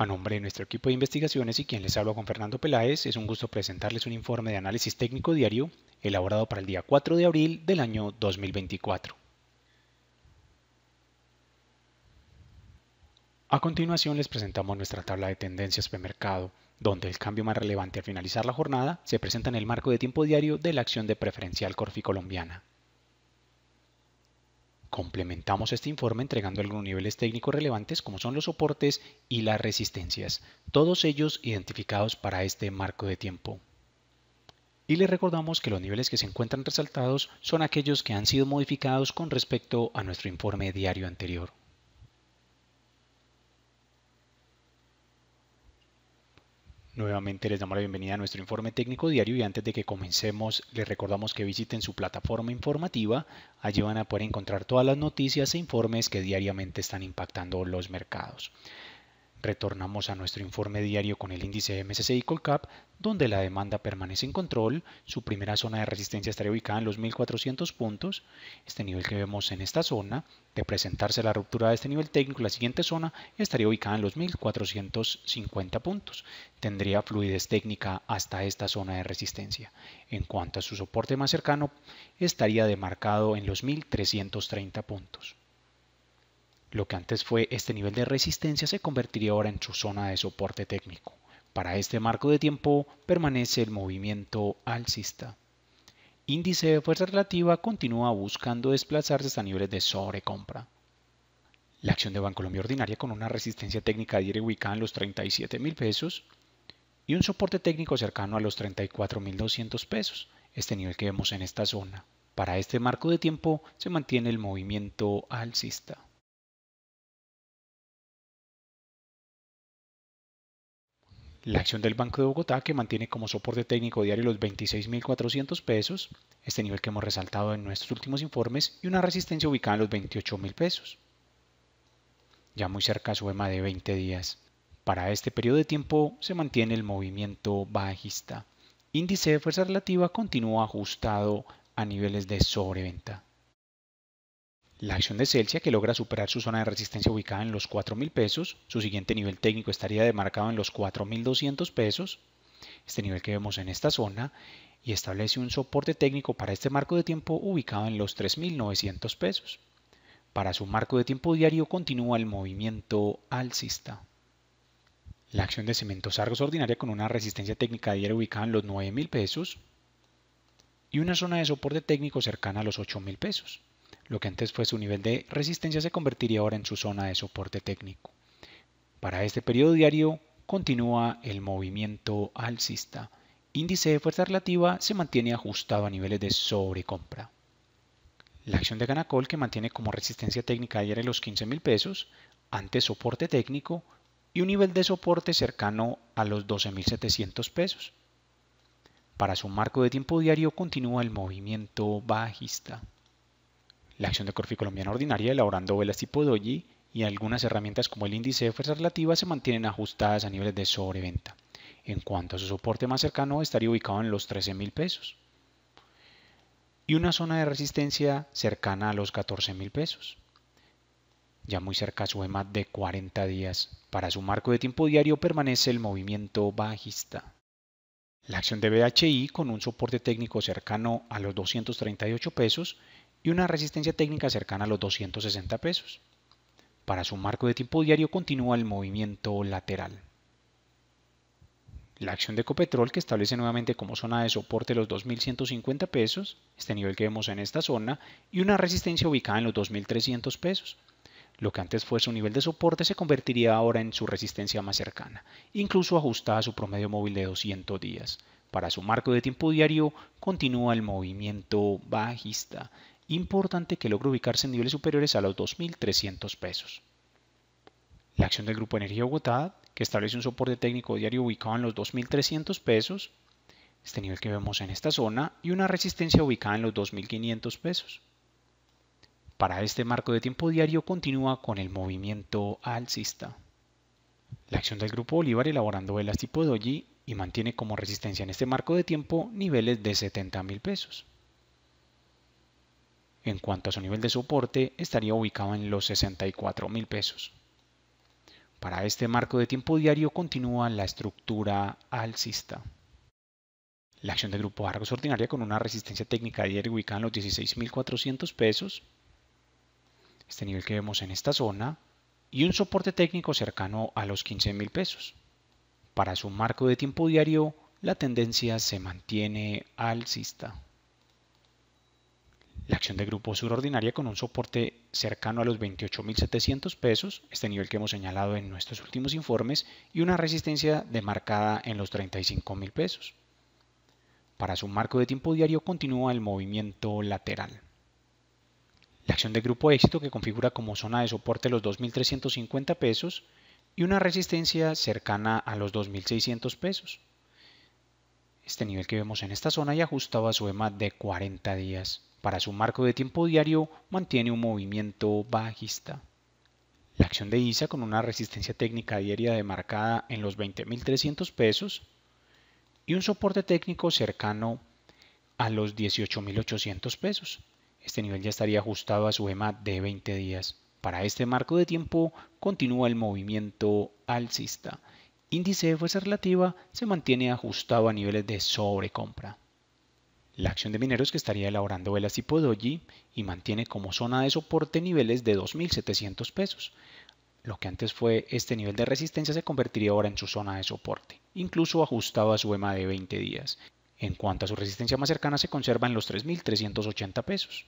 A nombre de nuestro equipo de investigaciones y quien les habla con Fernando Peláez, es un gusto presentarles un informe de análisis técnico diario elaborado para el día 4 de abril del año 2024. A continuación les presentamos nuestra tabla de tendencias de mercado, donde el cambio más relevante al finalizar la jornada se presenta en el marco de tiempo diario de la acción de preferencial Corfi colombiana. Complementamos este informe entregando algunos niveles técnicos relevantes como son los soportes y las resistencias, todos ellos identificados para este marco de tiempo. Y les recordamos que los niveles que se encuentran resaltados son aquellos que han sido modificados con respecto a nuestro informe diario anterior. Nuevamente les damos la bienvenida a nuestro informe técnico diario y antes de que comencemos les recordamos que visiten su plataforma informativa, allí van a poder encontrar todas las noticias e informes que diariamente están impactando los mercados. Retornamos a nuestro informe diario con el índice MSCI Colcap, donde la demanda permanece en control, su primera zona de resistencia estaría ubicada en los 1400 puntos, este nivel que vemos en esta zona, de presentarse la ruptura de este nivel técnico, la siguiente zona estaría ubicada en los 1450 puntos, tendría fluidez técnica hasta esta zona de resistencia. En cuanto a su soporte más cercano, estaría demarcado en los 1330 puntos. Lo que antes fue este nivel de resistencia se convertiría ahora en su zona de soporte técnico. Para este marco de tiempo permanece el movimiento alcista. Índice de fuerza relativa continúa buscando desplazarse hasta niveles de sobrecompra. La acción de Banco Bancolombia ordinaria con una resistencia técnica de ubicada en los 37 mil pesos y un soporte técnico cercano a los 34.200 mil 200 pesos, este nivel que vemos en esta zona. Para este marco de tiempo se mantiene el movimiento alcista. la acción del Banco de Bogotá que mantiene como soporte técnico diario los 26.400 pesos, este nivel que hemos resaltado en nuestros últimos informes, y una resistencia ubicada en los 28.000 pesos, ya muy cerca e a su EMA de 20 días. Para este periodo de tiempo se mantiene el movimiento bajista. Índice de fuerza relativa continúa ajustado a niveles de sobreventa. La acción de Celsia, que logra superar su zona de resistencia ubicada en los 4.000 pesos, su siguiente nivel técnico estaría demarcado en los 4.200 pesos, este nivel que vemos en esta zona, y establece un soporte técnico para este marco de tiempo ubicado en los 3.900 pesos. Para su marco de tiempo diario continúa el movimiento alcista. La acción de Cementos Argos ordinaria con una resistencia técnica diaria ubicada en los 9.000 pesos y una zona de soporte técnico cercana a los 8.000 pesos. Lo que antes fue su nivel de resistencia se convertiría ahora en su zona de soporte técnico. Para este periodo diario continúa el movimiento alcista. Índice de fuerza relativa se mantiene ajustado a niveles de sobrecompra. La acción de Ganacol que mantiene como resistencia técnica ayer en los $15,000, pesos ante soporte técnico y un nivel de soporte cercano a los 12.700 pesos. Para su marco de tiempo diario continúa el movimiento bajista la acción de Corfi colombiana ordinaria elaborando velas tipo doji y algunas herramientas como el índice de fuerza relativa se mantienen ajustadas a niveles de sobreventa. En cuanto a su soporte más cercano, estaría ubicado en los $13,000. pesos. Y una zona de resistencia cercana a los $14,000. pesos. Ya muy cerca sube más de 40 días. Para su marco de tiempo diario permanece el movimiento bajista. La acción de BHI con un soporte técnico cercano a los 238 pesos y una resistencia técnica cercana a los 260 pesos. Para su marco de tiempo diario continúa el movimiento lateral. La acción de copetrol que establece nuevamente como zona de soporte los 2.150 pesos, este nivel que vemos en esta zona, y una resistencia ubicada en los 2.300 pesos. Lo que antes fue su nivel de soporte se convertiría ahora en su resistencia más cercana, incluso ajustada a su promedio móvil de 200 días. Para su marco de tiempo diario continúa el movimiento bajista importante que logre ubicarse en niveles superiores a los 2.300 pesos. La acción del Grupo Energía Bogotá, que establece un soporte técnico diario ubicado en los 2.300 pesos, este nivel que vemos en esta zona, y una resistencia ubicada en los 2.500 pesos. Para este marco de tiempo diario continúa con el movimiento alcista. La acción del Grupo Bolívar elaborando velas tipo doji y mantiene como resistencia en este marco de tiempo niveles de 70.000 pesos. En cuanto a su nivel de soporte, estaría ubicado en los 64 pesos. Para este marco de tiempo diario continúa la estructura alcista. La acción de grupo Argos ordinaria con una resistencia técnica diaria ubicada en los 16.400 pesos, este nivel que vemos en esta zona, y un soporte técnico cercano a los 15.000 pesos. Para su marco de tiempo diario, la tendencia se mantiene alcista. La acción de grupo Ordinaria con un soporte cercano a los 28.700 pesos, este nivel que hemos señalado en nuestros últimos informes, y una resistencia demarcada en los 35.000 pesos. Para su marco de tiempo diario continúa el movimiento lateral. La acción de grupo éxito que configura como zona de soporte los 2.350 pesos y una resistencia cercana a los 2.600 pesos. Este nivel que vemos en esta zona ya ajustado a su EMA de 40 días. Para su marco de tiempo diario mantiene un movimiento bajista. La acción de ISA con una resistencia técnica diaria demarcada en los 20.300 pesos y un soporte técnico cercano a los 18.800 pesos. Este nivel ya estaría ajustado a su EMA de 20 días. Para este marco de tiempo continúa el movimiento alcista. Índice de fuerza relativa se mantiene ajustado a niveles de sobrecompra. La acción de mineros que estaría elaborando velas tipo doji y mantiene como zona de soporte niveles de 2.700 pesos. Lo que antes fue este nivel de resistencia se convertiría ahora en su zona de soporte, incluso ajustado a su EMA de 20 días. En cuanto a su resistencia más cercana se conserva en los 3.380 pesos.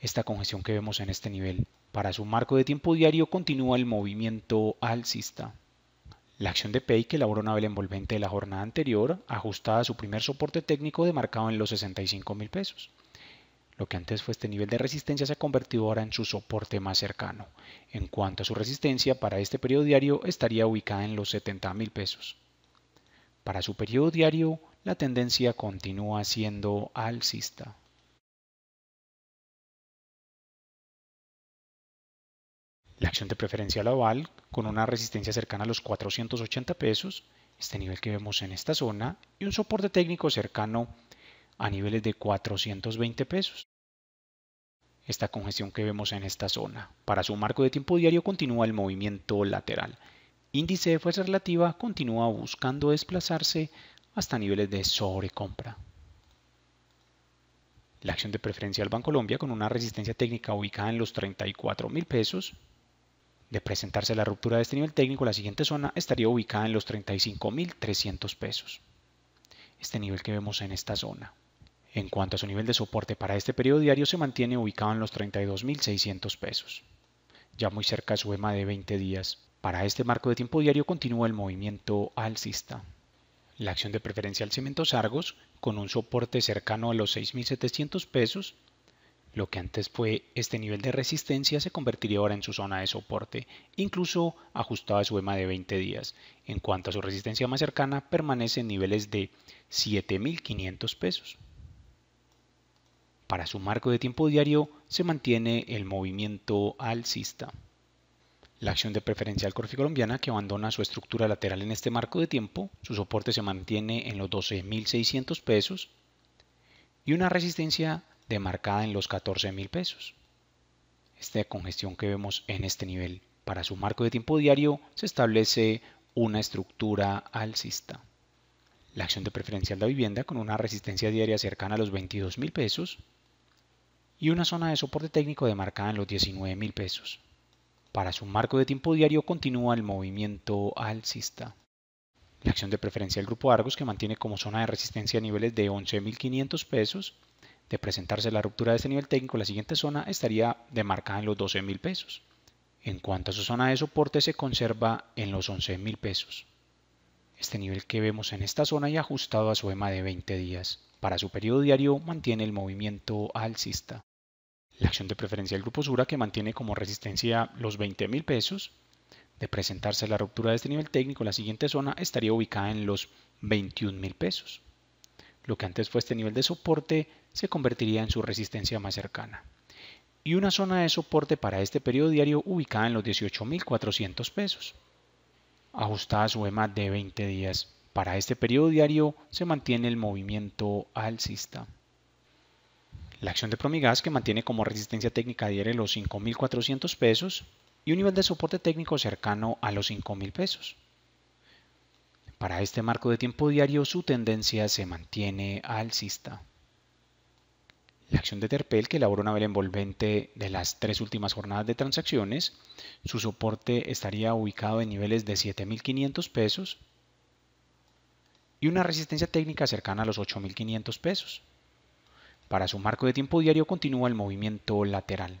Esta congestión que vemos en este nivel para su marco de tiempo diario continúa el movimiento alcista. La acción de Pay que elaboró una vela envolvente de la jornada anterior, ajustada a su primer soporte técnico demarcado en los 65 mil pesos. Lo que antes fue este nivel de resistencia se ha convertido ahora en su soporte más cercano. En cuanto a su resistencia, para este periodo diario estaría ubicada en los 70 mil pesos. Para su periodo diario, la tendencia continúa siendo alcista. la acción de Preferencia global con una resistencia cercana a los 480 pesos, este nivel que vemos en esta zona, y un soporte técnico cercano a niveles de 420 pesos. Esta congestión que vemos en esta zona. Para su marco de tiempo diario continúa el movimiento lateral. Índice de fuerza relativa continúa buscando desplazarse hasta niveles de sobrecompra. La acción de Preferencia preferencial Colombia, con una resistencia técnica ubicada en los 34 mil pesos de presentarse la ruptura de este nivel técnico, la siguiente zona estaría ubicada en los 35.300 pesos. Este nivel que vemos en esta zona. En cuanto a su nivel de soporte para este periodo diario, se mantiene ubicado en los 32.600 pesos. Ya muy cerca de su EMA de 20 días. Para este marco de tiempo diario continúa el movimiento alcista. La acción de preferencia al cemento Sargos, con un soporte cercano a los 6.700 pesos, lo que antes fue este nivel de resistencia se convertiría ahora en su zona de soporte, incluso ajustada a su EMA de 20 días. En cuanto a su resistencia más cercana, permanece en niveles de 7.500 pesos. Para su marco de tiempo diario se mantiene el movimiento alcista. La acción de preferencia al Corfi colombiana que abandona su estructura lateral en este marco de tiempo, su soporte se mantiene en los 12.600 pesos y una resistencia demarcada en los 14.000 pesos. Esta congestión que vemos en este nivel para su marco de tiempo diario se establece una estructura alcista. La acción de preferencial de vivienda con una resistencia diaria cercana a los 22 mil pesos y una zona de soporte técnico demarcada en los 19 mil pesos. Para su marco de tiempo diario continúa el movimiento alcista. La acción de preferencia del grupo Argos que mantiene como zona de resistencia niveles de 11.500 pesos de presentarse la ruptura de este nivel técnico, la siguiente zona estaría demarcada en los 12 pesos. En cuanto a su zona de soporte, se conserva en los 11 pesos. Este nivel que vemos en esta zona y ajustado a su EMA de 20 días. Para su periodo diario mantiene el movimiento alcista. La acción de preferencia del grupo Sura que mantiene como resistencia los 20 pesos. De presentarse la ruptura de este nivel técnico, la siguiente zona estaría ubicada en los 21 pesos. Lo que antes fue este nivel de soporte se convertiría en su resistencia más cercana, y una zona de soporte para este periodo diario ubicada en los 18.400 pesos. Ajustada su EMA de 20 días, para este periodo diario se mantiene el movimiento alcista. La acción de Promigas que mantiene como resistencia técnica diaria los 5.400 pesos y un nivel de soporte técnico cercano a los 5.000 pesos. Para este marco de tiempo diario su tendencia se mantiene alcista la acción de Terpel que elaboró una vela envolvente de las tres últimas jornadas de transacciones. Su soporte estaría ubicado en niveles de 7.500 pesos y una resistencia técnica cercana a los 8.500 pesos. Para su marco de tiempo diario continúa el movimiento lateral.